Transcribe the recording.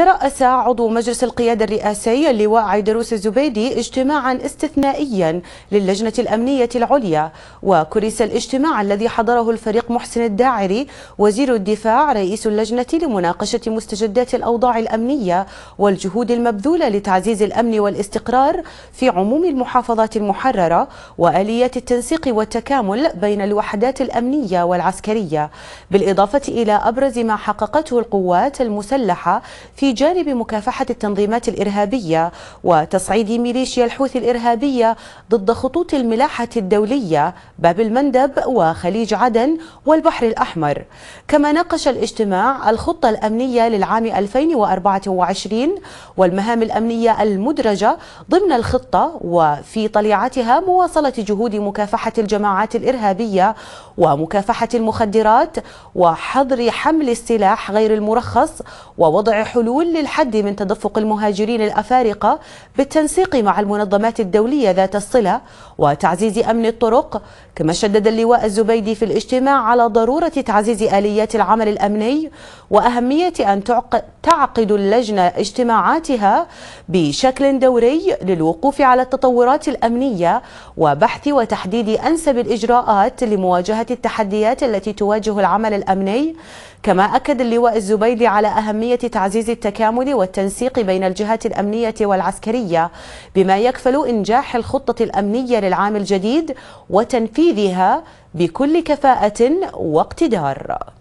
ترأس عضو مجلس القيادة الرئاسي اللواء عيدروس الزبيدي اجتماعا استثنائيا للجنة الأمنية العليا وكرس الاجتماع الذي حضره الفريق محسن الداعري وزير الدفاع رئيس اللجنة لمناقشة مستجدات الأوضاع الأمنية والجهود المبذولة لتعزيز الأمن والاستقرار في عموم المحافظات المحررة وآليات التنسيق والتكامل بين الوحدات الأمنية والعسكرية بالإضافة إلى أبرز ما حققته القوات المسلحة في بجانب مكافحة التنظيمات الإرهابية وتصعيد ميليشيا الحوثي الإرهابية ضد خطوط الملاحة الدولية باب المندب وخليج عدن والبحر الأحمر كما ناقش الاجتماع الخطة الأمنية للعام 2024 والمهام الأمنية المدرجة ضمن الخطة وفي طليعتها مواصلة جهود مكافحة الجماعات الإرهابية ومكافحة المخدرات وحظر حمل السلاح غير المرخص ووضع حلول للحد من تدفق المهاجرين الأفارقة بالتنسيق مع المنظمات الدولية ذات الصلة وتعزيز أمن الطرق كما شدد اللواء الزبيدي في الاجتماع على ضرورة تعزيز آليات العمل الأمني وأهمية أن تعقد اللجنة اجتماعاتها بشكل دوري للوقوف على التطورات الأمنية وبحث وتحديد أنسب الإجراءات لمواجهة التحديات التي تواجه العمل الأمني كما أكد اللواء الزبيدي على أهمية تعزيز التكامل والتنسيق بين الجهات الأمنية والعسكرية بما يكفل إنجاح الخطة الأمنية للعام الجديد وتنفيذها بكل كفاءة واقتدار